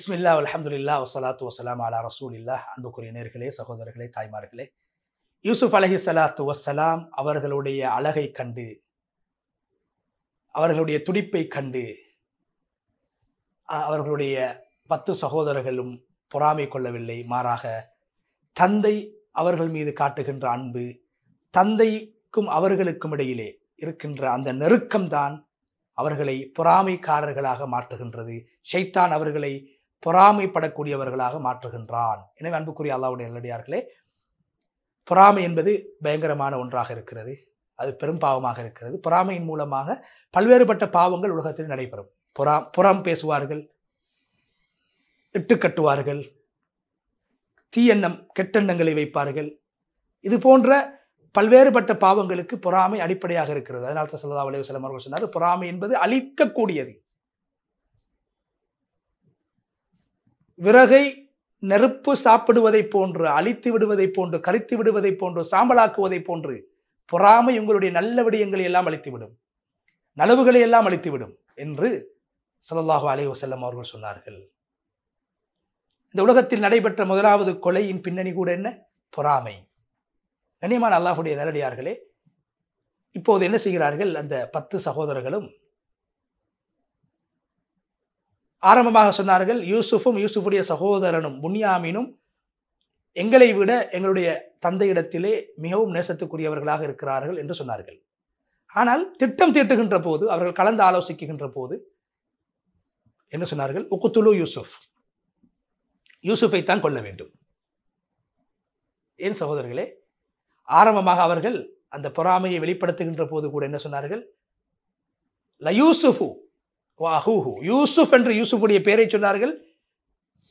பிஸ்மில்லா அலமதுல்லா வசலாத்து வசலாம் அலா ரசூல் இல்லா அன்புக்குரிய நேர்களே சகோதரர்களே தாய்மார்களே யூசுப் அலஹி சலாத்து வசலாம் அவர்களுடைய அழகை கண்டு அவர்களுடைய துடிப்பை கண்டு அவர்களுடைய பத்து சகோதரர்களும் பொறாமை கொள்ளவில்லை மாறாக தந்தை அவர்கள் மீது காட்டுகின்ற அன்பு தந்தைக்கும் அவர்களுக்கும் இடையிலே இருக்கின்ற அந்த நெருக்கம்தான் அவர்களை பொறாமைக்காரர்களாக மாற்றுகின்றது ஷைத்தான் அவர்களை பொறாமைப்படக்கூடியவர்களாக மாற்றுகின்றான் எனவே அன்புக்குரிய அல்லாவுடைய நல்லடியார்களே பொறாமை என்பது பயங்கரமான ஒன்றாக இருக்கிறது அது பெரும் பாவமாக இருக்கிறது பொறாமையின் மூலமாக பல்வேறுபட்ட பாவங்கள் உலகத்தில் நடைபெறும் புறா புறம் பேசுவார்கள் இட்டுக்கட்டுவார்கள் தீயெண்ணம் கெட்டெண்ணங்களை வைப்பார்கள் இது போன்ற பல்வேறுபட்ட பாவங்களுக்கு பொறாமை அடிப்படையாக இருக்கிறது அதனால் தான் சல்லா அலைய அவர்கள் சொன்னார் பொறாமை என்பது அழிக்கக்கூடியது விறகை நெருப்பு சாப்பிடுவதை போன்று அழித்து விடுவதை போன்று கரித்து விடுவதை போன்று சாம்பலாக்குவதை போன்று பொறாமை உங்களுடைய நல்ல விடயங்களை எல்லாம் அழித்துவிடும் நலவுகளை எல்லாம் அழித்துவிடும் என்று சொல்லலாக அலை வசல்லம் அவர்கள் சொன்னார்கள் இந்த உலகத்தில் நடைபெற்ற முதலாவது கொலையின் பின்னணி கூட என்ன பொறாமை கண்ணியமான அல்லாஹுடைய நேரடியார்களே இப்போது என்ன செய்கிறார்கள் அந்த பத்து சகோதரர்களும் ஆரம்பமாக சொன்னார்கள் யூசுஃபும் யூசுஃபுடைய சகோதரனும் புன்யாமீனும் எங்களை விட எங்களுடைய தந்தையிடத்திலே மிகவும் நேசத்துக்குரியவர்களாக இருக்கிறார்கள் என்று சொன்னார்கள் ஆனால் திட்டம் தீட்டுகின்ற போது அவர்கள் கலந்து ஆலோசிக்கின்ற போது என்ன சொன்னார்கள் உக்குத்துலு யூசுஃப் யூசுஃபை தான் கொள்ள வேண்டும் ஏன் சகோதரர்களே ஆரம்பமாக அவர்கள் அந்த பொறாமையை வெளிப்படுத்துகின்ற போது கூட என்ன சொன்னார்கள் லயூசுஃபு வாஹூஹூ யூசுஃப் என்று யூசுஃபுடைய பெயரை சொன்னார்கள்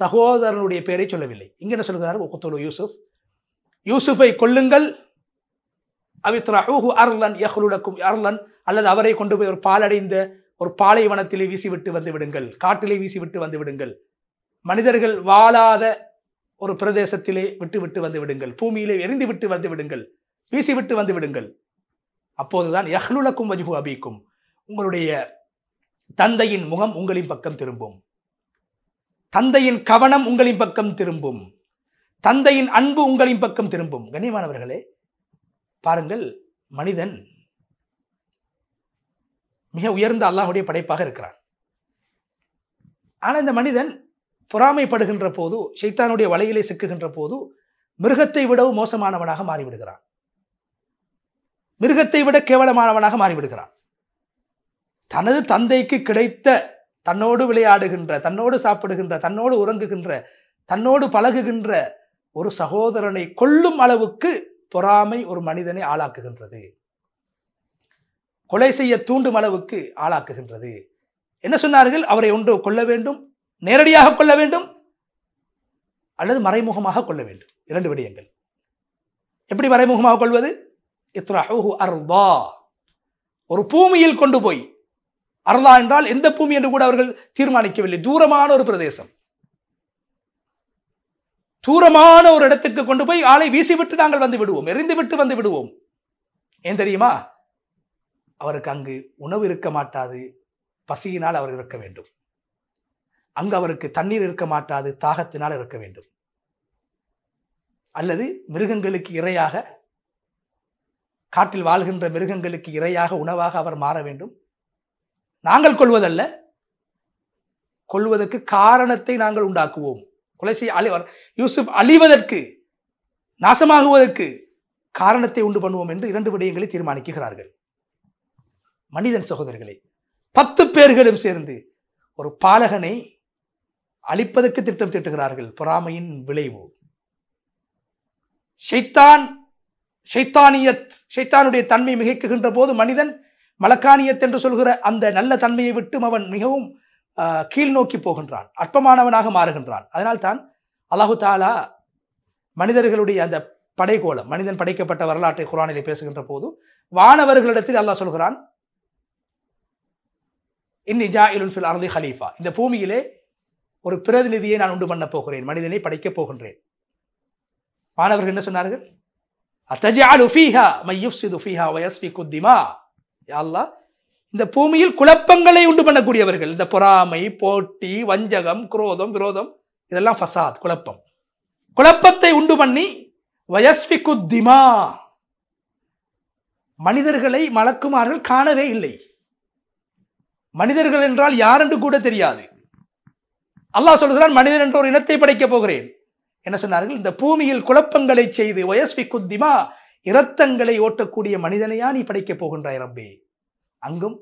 சகோதரனுடைய பெயரை சொல்லவில்லை இங்கே என்ன சொல்கிறார்கள் ஒக்கத்தோலு யூசுஃப் யூசுஃபை கொல்லுங்கள் அவித்ராஹூஹு அர்லன் யஹ்லுடக்கும் அர்லன் அல்லது அவரை கொண்டு போய் ஒரு பாலடைந்த ஒரு பாலைவனத்திலே வீசிவிட்டு வந்து விடுங்கள் காட்டிலே வீசிவிட்டு வந்து விடுங்கள் மனிதர்கள் வாழாத ஒரு பிரதேசத்திலே விட்டு விட்டு வந்து விடுங்கள் பூமியிலே எரிந்து விட்டு வந்து விடுங்கள் வீசிவிட்டு வந்து விடுங்கள் அப்போதுதான் யஹ்லுலக்கும் வஜ்ஹு அபிக்கும் உங்களுடைய தந்தையின் முகம் உங்களின் பக்கம் திரும்பும் தந்தையின் கவனம் உங்களின் பக்கம் திரும்பும் தந்தையின் அன்பு உங்களின் பக்கம் திரும்பும் கண்ணியமானவர்களே பாருங்கள் மனிதன் மிக உயர்ந்த அல்லாஹுடைய படைப்பாக இருக்கிறான் ஆனால் இந்த மனிதன் பொறாமைப்படுகின்ற போது சைத்தானுடைய வலையிலே சிக்குகின்ற போது மிருகத்தை விடவும் மோசமானவனாக மாறிவிடுகிறான் மிருகத்தை விட கேவலமானவனாக மாறிவிடுகிறான் தனது தந்தைக்கு கிடைத்த தன்னோடு விளையாடுகின்ற தன்னோடு சாப்பிடுகின்ற தன்னோடு உறங்குகின்ற தன்னோடு பழகுகின்ற ஒரு சகோதரனை கொல்லும் அளவுக்கு பொறாமை ஒரு மனிதனை ஆளாக்குகின்றது கொலை செய்ய தூண்டும் அளவுக்கு ஆளாக்குகின்றது என்ன சொன்னார்கள் அவரை ஒன்று கொல்ல வேண்டும் நேரடியாக கொல்ல வேண்டும் அல்லது மறைமுகமாக கொள்ள வேண்டும் இரண்டு விடயங்கள் எப்படி மறைமுகமாக கொள்வது இத்ரஹூ ஒரு பூமியில் கொண்டு போய் அர்லா என்றால் எந்த பூமி என்று கூட அவர்கள் தீர்மானிக்கவில்லை தூரமான ஒரு பிரதேசம் தூரமான ஒரு இடத்துக்கு கொண்டு போய் ஆளை வீசிவிட்டு நாங்கள் வந்து விடுவோம் எரிந்து விட்டு வந்து விடுவோம் ஏன் தெரியுமா அவருக்கு அங்கு உணவு இருக்க மாட்டாது பசியினால் அவர் இருக்க வேண்டும் அங்கு அவருக்கு தண்ணீர் இருக்க மாட்டாது தாகத்தினால் இருக்க வேண்டும் அல்லது மிருகங்களுக்கு இரையாக காட்டில் வாழ்கின்ற மிருகங்களுக்கு இரையாக உணவாக அவர் மாற வேண்டும் நாங்கள் கொள்வதல்ல கொள்வதற்கு காரணத்தை நாங்கள் உண்டாக்குவோம் கொலை செய்ய அழிவர் யூசுப் அழிவதற்கு நாசமாகுவதற்கு காரணத்தை உண்டு பண்ணுவோம் என்று இரண்டு விடயங்களை தீர்மானிக்கிறார்கள் மனிதன் சகோதரர்களை பத்து பேர்களும் சேர்ந்து ஒரு பாலகனை அழிப்பதற்கு திட்டம் தீட்டுகிறார்கள் பொறாமையின் விளைவு ஷைத்தான் ஷைத்தானியத் ஷைத்தானுடைய தன்மை மிகைக்குகின்ற போது மனிதன் மலக்கானியத் என்று சொல்கிற அந்த நல்ல தன்மையை விட்டும் அவன் மிகவும் கீழ் நோக்கி போகின்றான் அற்பமானவனாக மாறுகின்றான் அதனால் தான் அல்லாஹு தாலா மனிதர்களுடைய அந்த படைகோலம் மனிதன் படைக்கப்பட்ட வரலாற்றை குரானிலே பேசுகின்ற போது வானவர்களிடத்தில் அல்லாஹ் சொல்கிறான் இன்னி நிஜா இலுல் அருதி ஹலீஃபா இந்த பூமியிலே ஒரு பிரதிநிதியை நான் உண்டு பண்ண போகிறேன் மனிதனை படைக்கப் போகின்றேன் மாணவர்கள் என்ன சொன்னார்கள் அத்தஜாலு ஃபீஹா மையுஃப்சிது ஃபீஹா வயஸ்வி குத்திமா யாழ்லா இந்த பூமியில் குழப்பங்களை உண்டு பண்ணக்கூடியவர்கள் இந்த பொறாமை போட்டி வஞ்சகம் குரோதம் விரோதம் இதெல்லாம் ஃபசாத் குழப்பம் குழப்பத்தை உண்டு பண்ணி வயஸ்வி குத்திமா மனிதர்களை மலக்குமார்கள் காணவே இல்லை மனிதர்கள் என்றால் யார் என்று கூட தெரியாது அல்லாஹ் சொல்கிறான் மனிதன் என்ற ஒரு இனத்தை படைக்கப் போகிறேன் என்ன சொன்னார்கள் இந்த பூமியில் குழப்பங்களை செய்து வயஸ்வி குத்திமா இரத்தங்களை ஓட்டக்கூடிய மனிதனையா நீ படைக்கப் போகின்றாய் ரப்பே அங்கும்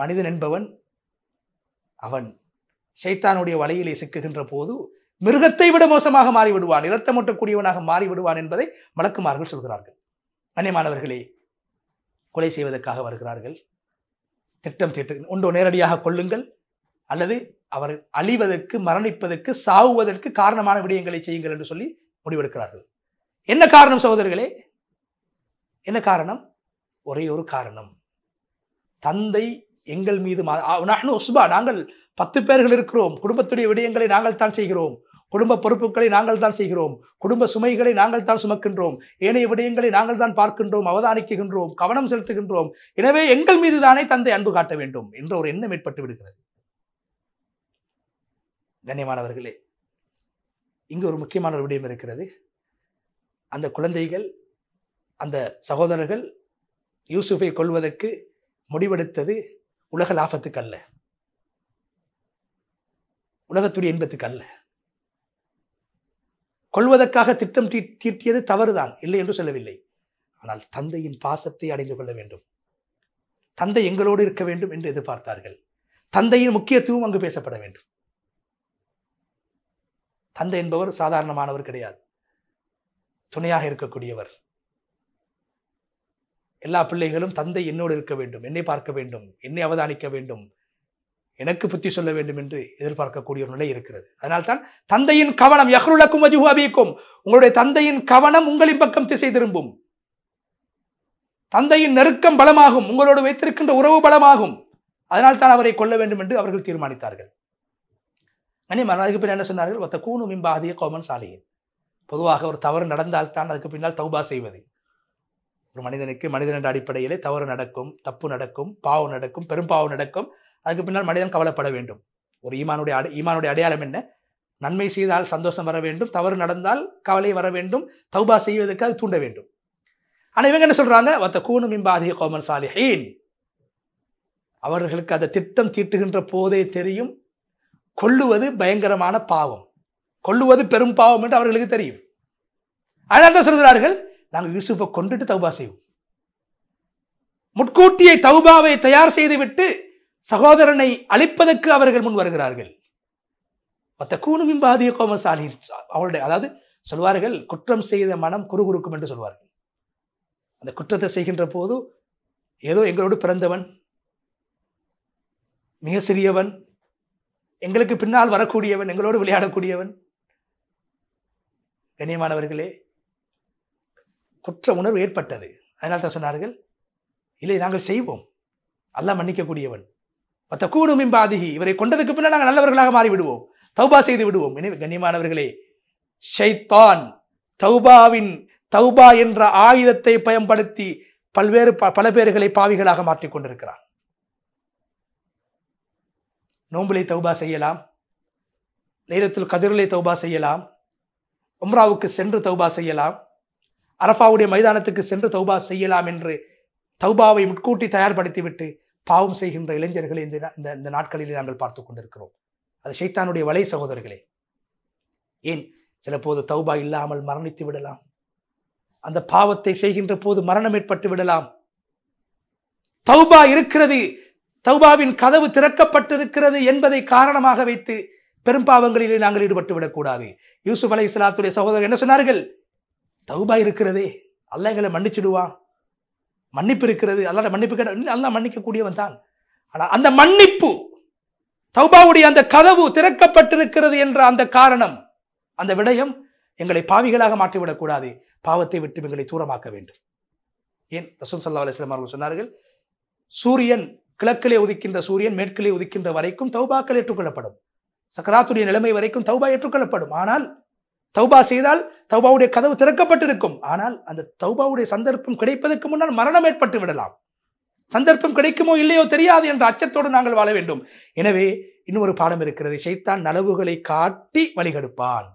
மனிதன் என்பவன் அவன் சைத்தானுடைய வலையிலே சிக்குகின்ற போது மிருகத்தை விட மோசமாக மாறிவிடுவான் இரத்தம் ஓட்டக்கூடியவனாக மாறிவிடுவான் என்பதை மலக்குமார்கள் சொல்கிறார்கள் மாணவர்களே கொலை செய்வதற்காக வருகிறார்கள் திட்டம் தீட்டு ஒன்றோ நேரடியாக கொள்ளுங்கள் அல்லது அவர் அழிவதற்கு மரணிப்பதற்கு சாவுவதற்கு காரணமான விடயங்களை செய்யுங்கள் என்று சொல்லி முடிவெடுக்கிறார்கள் என்ன காரணம் சகோதரர்களே என்ன காரணம் ஒரே ஒரு காரணம் தந்தை எங்கள் மீது நானும் உஸ்பா நாங்கள் பத்து பேர்கள் இருக்கிறோம் குடும்பத்துடைய விடயங்களை நாங்கள் தான் செய்கிறோம் குடும்ப பொறுப்புகளை நாங்கள் தான் செய்கிறோம் குடும்ப சுமைகளை நாங்கள் தான் சுமக்கின்றோம் ஏனைய விடயங்களை நாங்கள் தான் பார்க்கின்றோம் அவதானிக்குகின்றோம் கவனம் செலுத்துகின்றோம் எனவே எங்கள் மீது தானே தந்தை அன்பு காட்ட வேண்டும் என்ற ஒரு எண்ணம் ஏற்பட்டு விடுகிறது கண்ணியமானவர்களே இங்கு ஒரு முக்கியமான ஒரு விடயம் இருக்கிறது அந்த குழந்தைகள் அந்த சகோதரர்கள் யூசுஃபை கொள்வதற்கு முடிவெடுத்தது உலக லாபத்துக்கு அல்ல உலகத்துடைய இன்பத்துக்கு அல்ல கொள்வதற்காக திட்டம் தீ தீர்த்தியது தவறுதான் இல்லை என்று சொல்லவில்லை ஆனால் தந்தையின் பாசத்தை அடைந்து கொள்ள வேண்டும் தந்தை எங்களோடு இருக்க வேண்டும் என்று எதிர்பார்த்தார்கள் தந்தையின் முக்கியத்துவம் அங்கு பேசப்பட வேண்டும் தந்தை என்பவர் சாதாரணமானவர் கிடையாது துணையாக இருக்கக்கூடியவர் எல்லா பிள்ளைகளும் தந்தை என்னோடு இருக்க வேண்டும் என்னை பார்க்க வேண்டும் என்னை அவதானிக்க வேண்டும் எனக்கு புத்தி சொல்ல வேண்டும் என்று எதிர்பார்க்கக்கூடிய ஒரு நிலை இருக்கிறது அதனால் தான் தந்தையின் கவனம் யஹ்ருலக்கும் வஜுஹு உங்களுடைய தந்தையின் கவனம் உங்களின் பக்கம் திசை திரும்பும் தந்தையின் நெருக்கம் பலமாகும் உங்களோடு வைத்திருக்கின்ற உறவு பலமாகும் அதனால் தான் அவரை கொல்ல வேண்டும் என்று அவர்கள் தீர்மானித்தார்கள் அதுக்கு பின்னர் என்ன சொன்னார்கள் ஒத்த கூணு மிம்பாதிய கோமன் சாலையின் பொதுவாக ஒரு தவறு நடந்தால் தான் அதுக்கு பின்னால் தௌபா செய்வது ஒரு மனிதனுக்கு மனிதன் அடிப்படையிலே தவறு நடக்கும் தப்பு நடக்கும் பாவம் நடக்கும் பெரும்பாவம் நடக்கும் அதுக்கு பின்னால் மனிதன் கவலைப்பட வேண்டும் ஒரு ஈமானுடைய அடை ஈமானுடைய அடையாளம் என்ன நன்மை செய்தால் சந்தோஷம் வர வேண்டும் தவறு நடந்தால் கவலை வர வேண்டும் தௌபா செய்வதற்கு அது தூண்ட வேண்டும் ஆனால் இவங்க என்ன சொல்கிறாங்க வத்த கூணு மிம்பாதி கோமன் சாலிஹீன் அவர்களுக்கு அந்த திட்டம் தீட்டுகின்ற போதே தெரியும் கொள்ளுவது பயங்கரமான பாவம் கொள்ளுவது பெரும் பாவம் என்று அவர்களுக்கு தெரியும் அதனால் தான் சொல்கிறார்கள் நாங்கள் யூசுஃபை கொண்டுட்டு தௌபா செய்வோம் முட்கூட்டியை தௌபாவை தயார் செய்துவிட்டு சகோதரனை அழிப்பதற்கு அவர்கள் முன் வருகிறார்கள் மற்ற கூணுமின் பாதிய கோமசாலி அவருடைய அதாவது சொல்வார்கள் குற்றம் செய்த மனம் குறுகுறுக்கும் என்று சொல்வார்கள் அந்த குற்றத்தை செய்கின்ற போது ஏதோ எங்களோடு பிறந்தவன் மிக சிறியவன் எங்களுக்கு பின்னால் வரக்கூடியவன் எங்களோடு விளையாடக்கூடியவன் கண்ணியமானவர்களே குற்ற உணர்வு ஏற்பட்டது அதனால் தான் சொன்னார்கள் இல்லை நாங்கள் செய்வோம் அல்ல மன்னிக்கக்கூடியவன் மற்ற கூடும் பாதிகி இவரை கொண்டதுக்கு பின்னால் நாங்கள் நல்லவர்களாக மாறிவிடுவோம் தௌபா செய்து விடுவோம் எனவே கண்ணியமானவர்களே ஷைத்தான் தௌபாவின் தௌபா என்ற ஆயுதத்தை பயன்படுத்தி பல்வேறு பல பேர்களை பாவிகளாக மாற்றிக் கொண்டிருக்கிறான் நோம்பிலை தௌபா செய்யலாம் நேரத்தில் கதிரலை தௌபா செய்யலாம் உம்ராவுக்கு சென்று தௌபா செய்யலாம் அரஃபாவுடைய மைதானத்துக்கு சென்று தௌபா செய்யலாம் என்று தௌபாவை முட்கூட்டி தயார்படுத்திவிட்டு பாவம் செய்கின்ற இளைஞர்களை இந்த இந்த இந்த நாட்களில் நாங்கள் பார்த்து கொண்டிருக்கிறோம் அது சைத்தானுடைய வலை சகோதரர்களே ஏன் சில போது தௌபா இல்லாமல் மரணித்து விடலாம் அந்த பாவத்தை செய்கின்ற போது மரணம் ஏற்பட்டு விடலாம் தௌபா இருக்கிறது தௌபாவின் கதவு திறக்கப்பட்டிருக்கிறது என்பதை காரணமாக வைத்து பெரும் பாவங்களிலே நாங்கள் ஈடுபட்டு விடக்கூடாது யூசுப் அலை இஸ்லாத்துடைய சகோதரர் என்ன சொன்னார்கள் தௌபா இருக்கிறதே அல்ல எங்களை மன்னிச்சுடுவான் மன்னிப்பு இருக்கிறது அல்லாட மன்னிப்பு கேட்ட அல்லா மன்னிக்கக்கூடியவன் தான் ஆனால் அந்த மன்னிப்பு தௌபாவுடைய அந்த கதவு திறக்கப்பட்டிருக்கிறது என்ற அந்த காரணம் அந்த விடயம் எங்களை பாவிகளாக மாற்றிவிடக்கூடாது பாவத்தை விட்டு எங்களை தூரமாக்க வேண்டும் ஏன் ரசூல் சல்லா அலிஸ்லாம் அவர்கள் சொன்னார்கள் சூரியன் கிழக்கிலே உதிக்கின்ற சூரியன் மேற்கிலே உதிக்கின்ற வரைக்கும் தௌபாக்கள் ஏற்றுக்கொள்ளப்படும் சக்கராத்துடைய நிலைமை வரைக்கும் தௌபா ஏற்றுக்கொள்ளப்படும் ஆனால் தௌபா செய்தால் தௌபாவுடைய கதவு திறக்கப்பட்டிருக்கும் ஆனால் அந்த தௌபாவுடைய சந்தர்ப்பம் கிடைப்பதற்கு முன்னால் மரணம் ஏற்பட்டு விடலாம் சந்தர்ப்பம் கிடைக்குமோ இல்லையோ தெரியாது என்ற அச்சத்தோடு நாங்கள் வாழ வேண்டும் எனவே இன்னொரு பாடம் இருக்கிறது சைத்தான் நலவுகளை காட்டி வழிகெடுப்பான்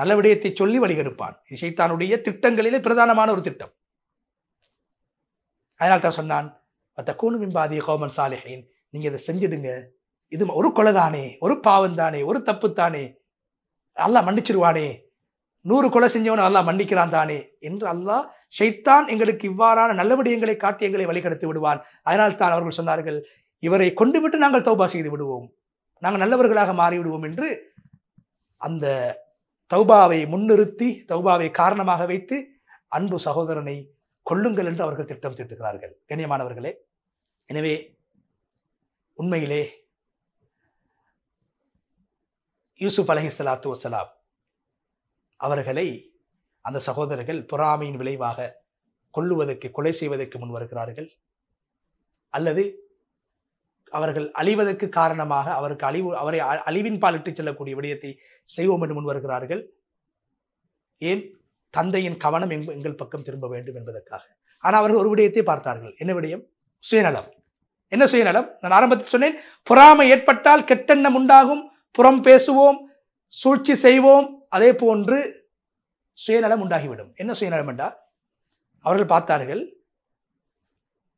நல்ல விடயத்தை சொல்லி வழிகெடுப்பான் இது சைத்தானுடைய திட்டங்களிலே பிரதானமான ஒரு திட்டம் அதனால் தான் சொன்னான் பத்த கூணு பாதி கோமன் சாலிஹின் நீங்கள் இதை செஞ்சிடுங்க இது ஒரு கொலை தானே ஒரு பாவம் தானே ஒரு தப்பு தானே அல்லாஹ் மன்னிச்சிருவானே நூறு கொலை செஞ்சவன் அல்லாஹ் மன்னிக்கிறான் தானே என்று அல்லாஹ் ஷைத்தான் எங்களுக்கு இவ்வாறான நல்ல விடயங்களை காட்டி எங்களை வழிகடத்தி விடுவான் அதனால் தான் அவர்கள் சொன்னார்கள் இவரை கொண்டு விட்டு நாங்கள் தௌபா செய்து விடுவோம் நாங்கள் நல்லவர்களாக மாறிவிடுவோம் என்று அந்த தௌபாவை முன்னிறுத்தி தௌபாவை காரணமாக வைத்து அன்பு சகோதரனை கொள்ளுங்கள் என்று அவர்கள் திட்டம் தீட்டுகிறார்கள் கண்ணியமானவர்களே எனவே உண்மையிலே யூசுப் அலஹி சலாத்து வசலாம் அவர்களை அந்த சகோதரர்கள் பொறாமையின் விளைவாக கொல்லுவதற்கு கொலை செய்வதற்கு முன் வருகிறார்கள் அல்லது அவர்கள் அழிவதற்கு காரணமாக அவருக்கு அழிவு அவரை அழிவின் பால் இட்டுச் செல்லக்கூடிய விடயத்தை செய்வோம் என்று முன் வருகிறார்கள் ஏன் தந்தையின் கவனம் எங் எங்கள் பக்கம் திரும்ப வேண்டும் என்பதற்காக ஆனால் அவர்கள் ஒரு விடயத்தை பார்த்தார்கள் என்ன விடயம் சுயநலம் என்ன சுயநலம் நான் ஆரம்பத்தில் சொன்னேன் பொறாமை ஏற்பட்டால் கெட்டெண்ணம் உண்டாகும் புறம் பேசுவோம் சூழ்ச்சி செய்வோம் அதே போன்று சுயநலம் உண்டாகிவிடும் என்ன சுயநலம் என்றால் அவர்கள் பார்த்தார்கள்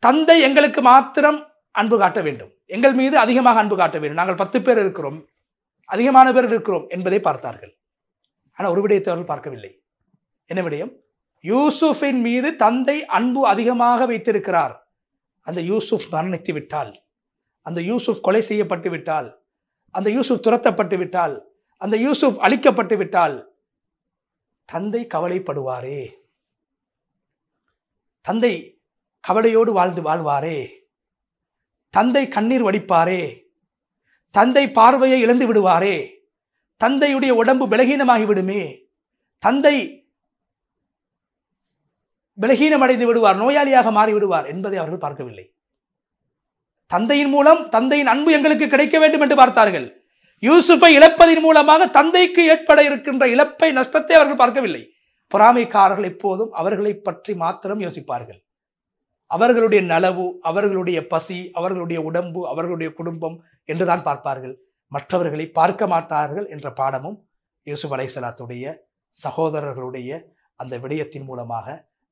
தந்தை எங்களுக்கு மாத்திரம் அன்பு காட்ட வேண்டும் எங்கள் மீது அதிகமாக அன்பு காட்ட வேண்டும் நாங்கள் பத்து பேர் இருக்கிறோம் அதிகமான பேர் இருக்கிறோம் என்பதை பார்த்தார்கள் ஆனால் ஒரு விடயத்தை அவர்கள் பார்க்கவில்லை என்ன விடயம் யூசுஃபின் மீது தந்தை அன்பு அதிகமாக வைத்திருக்கிறார் அந்த யூசுஃப் மரணித்து விட்டால் அந்த யூசுஃப் கொலை செய்யப்பட்டு விட்டால் அந்த யூசுப் துரத்தப்பட்டு விட்டால் அந்த யூசுப் அழிக்கப்பட்டு விட்டால் தந்தை கவலைப்படுவாரே தந்தை கவலையோடு வாழ்ந்து வாழ்வாரே தந்தை கண்ணீர் வடிப்பாரே தந்தை பார்வையை இழந்து விடுவாரே தந்தையுடைய உடம்பு பலகீனமாகி விடுமே தந்தை பலகீனமடைந்து விடுவார் நோயாளியாக மாறிவிடுவார் என்பதை அவர்கள் பார்க்கவில்லை தந்தையின் மூலம் தந்தையின் அன்பு எங்களுக்கு கிடைக்க வேண்டும் என்று பார்த்தார்கள் யூசுஃபை இழப்பதின் மூலமாக தந்தைக்கு ஏற்பட இருக்கின்ற இழப்பை நஷ்டத்தை அவர்கள் பார்க்கவில்லை பொறாமைக்காரர்கள் எப்போதும் அவர்களை பற்றி மாத்திரம் யோசிப்பார்கள் அவர்களுடைய நலவு அவர்களுடைய பசி அவர்களுடைய உடம்பு அவர்களுடைய குடும்பம் என்றுதான் பார்ப்பார்கள் மற்றவர்களை பார்க்க மாட்டார்கள் என்ற பாடமும் யூசுப் அலை சகோதரர்களுடைய அந்த விடயத்தின் மூலமாக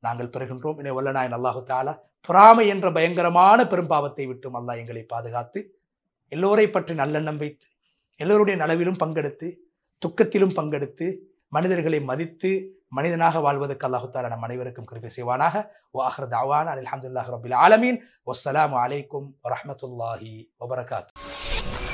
நாங்கள் பெறுகின்றோம் இனி நாயன் அல்லாஹு தாலா பொறாமை என்ற பயங்கரமான பெரும்பாவத்தை விட்டும் அல்லாஹ் எங்களை பாதுகாத்து எல்லோரை பற்றி நல்லெண்ணம் வைத்து எல்லோருடைய நலவிலும் பங்கெடுத்து துக்கத்திலும் பங்கெடுத்து மனிதர்களை மதித்து மனிதனாக வாழ்வதற்கு அல்லாஹு தாலா நம் அனைவருக்கும் கிருபி செய்வானாக வாஹர் தாவான் அலி அஹமதுல்லாஹ் ரபில் ஆலமீன் வசலாம் அலைக்கும் வரமத்துல்லாஹி வபரகாத்